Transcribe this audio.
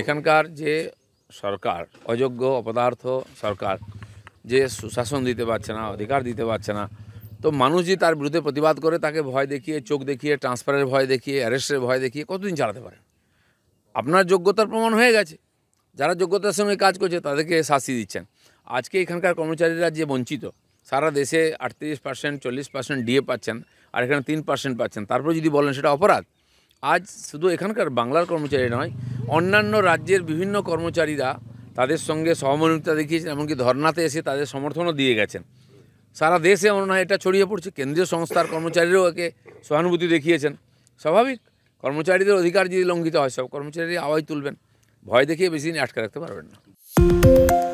এখানকার যে সরকার অযোগ্য অপদার্থ সরকার যে সুশাসন দিতে পারছে না অধিকার দিতে পারছে না তো মানুষ যে তার বিরুদ্ধে প্রতিবাদ করে তাকে ভয় দেখিয়ে চোখ দেখিয়ে ট্রান্সফারের ভয় দেখিয়ে অ্যারেস্টের ভয় দেখিয়ে কতদিন চালাতে পারে আপনার যোগ্যতার প্রমাণ হয়ে গেছে যারা যোগ্যতার সঙ্গে কাজ করছে তাদেরকে শাস্তি দিচ্ছেন আজকে এখানকার কর্মচারীরা যে বঞ্চিত সারা দেশে আটত্রিশ পার্সেন্ট চল্লিশ পার্সেন্ট ডিএ পাচ্ছেন আর এখানে তিন পার্সেন্ট পাচ্ছেন তারপর যদি বলেন সেটা অপরাধ আজ শুধু এখানকার বাংলার কর্মচারী নয় অন্যান্য রাজ্যের বিভিন্ন কর্মচারীরা তাদের সঙ্গে সহমর্মিতা দেখিয়েছেন এমনকি ধর্নাতে এসে তাদের সমর্থনও দিয়ে গেছেন সারা দেশে মনে হয় এটা ছড়িয়ে পড়ছে কেন্দ্রীয় সংস্থার কর্মচারীরাও একে সহানুভূতি দেখিয়েছেন স্বাভাবিক কর্মচারীদের অধিকার যদি লঙ্ঘিত হয় সব কর্মচারী আওয়াজ তুলবেন ভয় দেখিয়ে বেশি দিন আটকে রাখতে পারবেন না